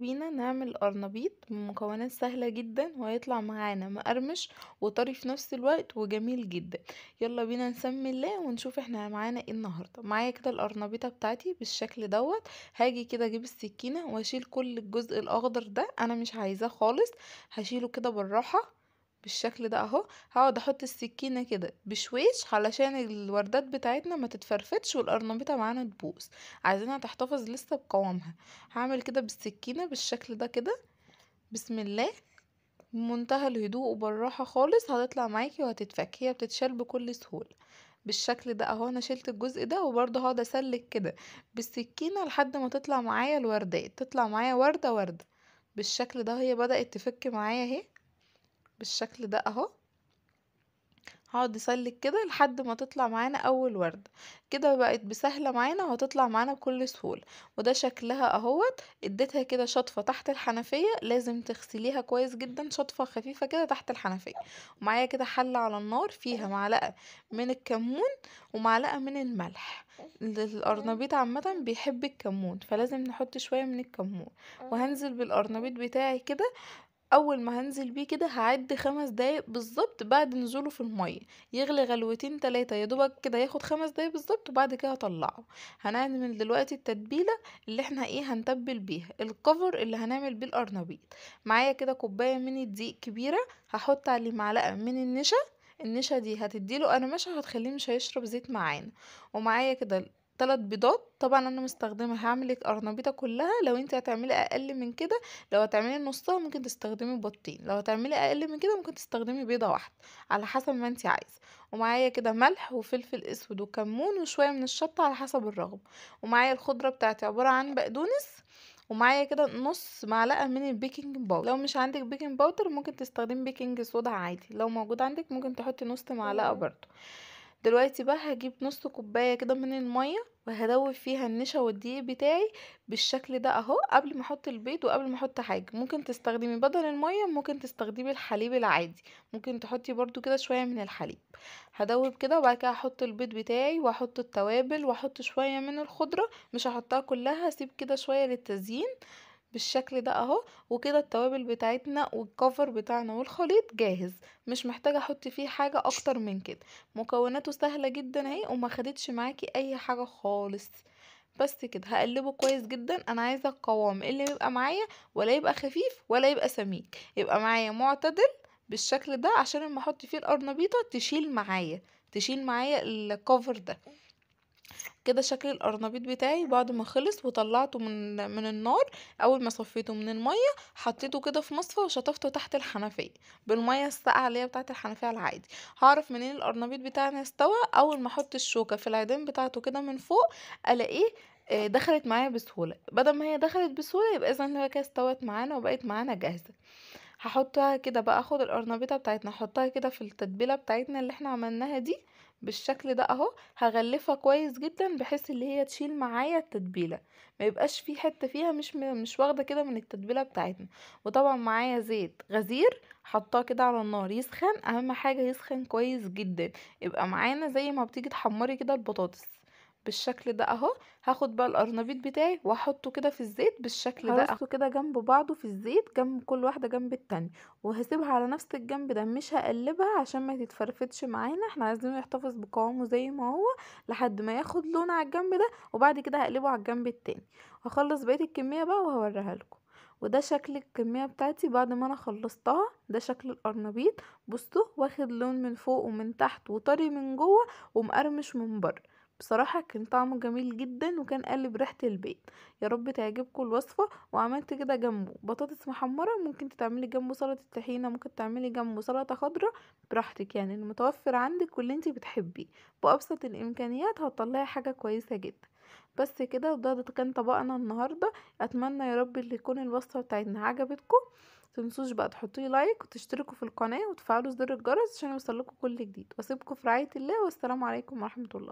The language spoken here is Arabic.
بينا نعمل قرنبيط من مكونات سهلة جدا وهيطلع معانا مقرمش وطري في نفس الوقت وجميل جدا يلا بينا نسمي الله ونشوف احنا معانا ايه النهاردة معايا كده القرنبيطة بتاعتي بالشكل دوت هاجي كده اجيب السكينة واشيل كل الجزء الاخضر ده انا مش عايزاه خالص هشيله كده بالراحة بالشكل ده اهو هقعد احط السكينة كده بشويش علشان الوردات بتاعتنا ما تتفرفتش والقرنبيطة معانا تبوظ عايزينها تحتفظ لسه بقوامها هعمل كده بالسكينة بالشكل ده كده بسم الله بمنتهى الهدوء وبالراحة خالص هتطلع معاكي وهتتفك هي بتتشال بكل سهولة بالشكل ده اهو انا شلت الجزء ده وبرده هقعد اسلك كده بالسكينة لحد ما تطلع معايا الوردات تطلع معايا وردة وردة بالشكل ده هي بدأت تفك معايا اهي بالشكل ده اهو هقعد اسلك كده لحد ما تطلع معانا اول وردة كده بقت بسهلة معانا وهتطلع معانا بكل سهولة وده شكلها اهوت اديتها كده شطفة تحت الحنفية لازم تغسليها كويس جدا شطفة خفيفة كده تحت الحنفية ومعايا كده حلة على النار فيها معلقة من الكمون ومعلقة من الملح الارنبيط عامة بيحب الكمون فلازم نحط شوية من الكمون وهنزل بالارنبيط بتاعي كده اول ما هنزل بيه كده هعد خمس دقايق بالظبط بعد نزوله في الميه يغلي غلوتين تلاتة يا دوبك كده ياخد خمس دقايق بالظبط وبعد كده هطلعه هنعمل دلوقتي التتبيله اللي احنا ايه هنتبل بيها الكفر اللي هنعمل بيه القرنبيط معايا كده كوبايه من الدقيق كبيره هحط عليه معلقه من النشا النشا دي هتديله انا مش هتخليه مش هيشرب زيت معانا ومعايا كده ثلاث بيضات طبعا انا مستخدمه هعمل ارنبيطه كلها لو انت هتعملي اقل من كده لو هتعملي نصها ممكن تستخدمي بيضتين لو هتعملي اقل من كده ممكن تستخدمي بيضه واحده على حسب ما انت عايزه ومعايا كده ملح وفلفل اسود وكمون وشويه من الشطه على حسب الرغبه ومعايا الخضره بتاعتي عباره عن بقدونس ومعايا كده نص معلقه من البيكنج باودر لو مش عندك بيكنج باودر ممكن تستخدمي بيكنج صودا عادي لو موجود عندك ممكن تحطي نص معلقه برده دلوقتي بقى هجيب نص كوبايه كده من الميه وهدوب فيها النشا والدقيق بتاعي بالشكل ده اهو قبل ما احط البيض وقبل ما احط حاجه ممكن تستخدمي بدل الميه ممكن تستخدمي الحليب العادي ممكن تحطي برضو كده شويه من الحليب هدوب كده وبعد كده هحط البيض بتاعي واحط التوابل واحط شويه من الخضره مش هحطها كلها هسيب كده شويه للتزيين بالشكل ده اهو وكده التوابل بتاعتنا والكفر بتاعنا والخليط جاهز مش محتاجه احط فيه حاجه اكتر من كده مكوناته سهله جدا اهي وما خدتش معاكي اي حاجه خالص بس كده هقلبه كويس جدا انا عايزه القوام اللي يبقى معايا ولا يبقى خفيف ولا يبقى سميك يبقى معايا معتدل بالشكل ده عشان لما احط فيه القرنبيطه تشيل معايا تشيل معايا الكفر ده كده شكل القرنبيط بتاعي بعد ما خلص وطلعته من من النار اول ما صفيته من الميه حطيته كده في مصفى وشطفته تحت الحنفيه بالميه الساقعه اللي هي بتاعه الحنفيه العادي هعرف منين القرنبيط بتاعنا استوى اول ما احط الشوكه في العيدان بتاعته كده من فوق الاقيه آه، دخلت معايا بسهوله بدل ما هي دخلت بسهوله يبقى اذا هي كده استوت معانا وبقت معانا جاهزه هحطها كده بقى اخد القرنبيطه بتاعتنا احطها كده في التتبيله بتاعتنا اللي احنا عملناها دي بالشكل ده اهو هغلفها كويس جدا بحيث اللي هي تشيل معايا التتبيله ما يبقاش في حته فيها مش م... مش واخده كده من التتبيله بتاعتنا وطبعا معايا زيت غزير حطاه كده على النار يسخن اهم حاجه يسخن كويس جدا يبقى معانا زي ما بتيجي تحمري كده البطاطس بالشكل ده اهو هاخد بقى القرنبيط بتاعي واحطه كده في الزيت بالشكل ده هرصه كده جنب بعضه في الزيت جنب كل واحده جنب التانية وهسيبها على نفس الجنب ده مش هقلبها عشان ما تتفرفتش معانا احنا عايزينه يحتفظ بقوامه زي ما هو لحد ما ياخد لون على الجنب ده وبعد كده هقلبه على الجنب التاني هخلص بقيه الكميه بقى وهوريها لكم وده شكل الكمية بتاعتي بعد ما انا خلصتها ده شكل القرنبيط بصوا واخد لون من فوق ومن تحت وطري من جوه ومقرمش من بره بصراحة كان طعمه جميل جدا وكان قلب ريحة البيت يا رب تعجبكم الوصفة وعملت كده جنبه بطاطس محمرة ممكن تعملي جنبه سلطة طحينة ممكن تعملي جنبه سلطة خضراء براحتك يعني المتوفر عندك واللي انت بتحبيه بأبسط الإمكانيات هتطلعي حاجة كويسة جدا بس كده وده كان طبقنا النهاردة أتمنى يا رب اللي يكون الوصفة بتاعتنا عجبتكم تنسوش بقى تحطولي لايك وتشتركوا في القناة وتفعلوا زر الجرس عشان يوصلكوا كل جديد واسيبكم في رعاية الله والسلام عليكم ورحمة الله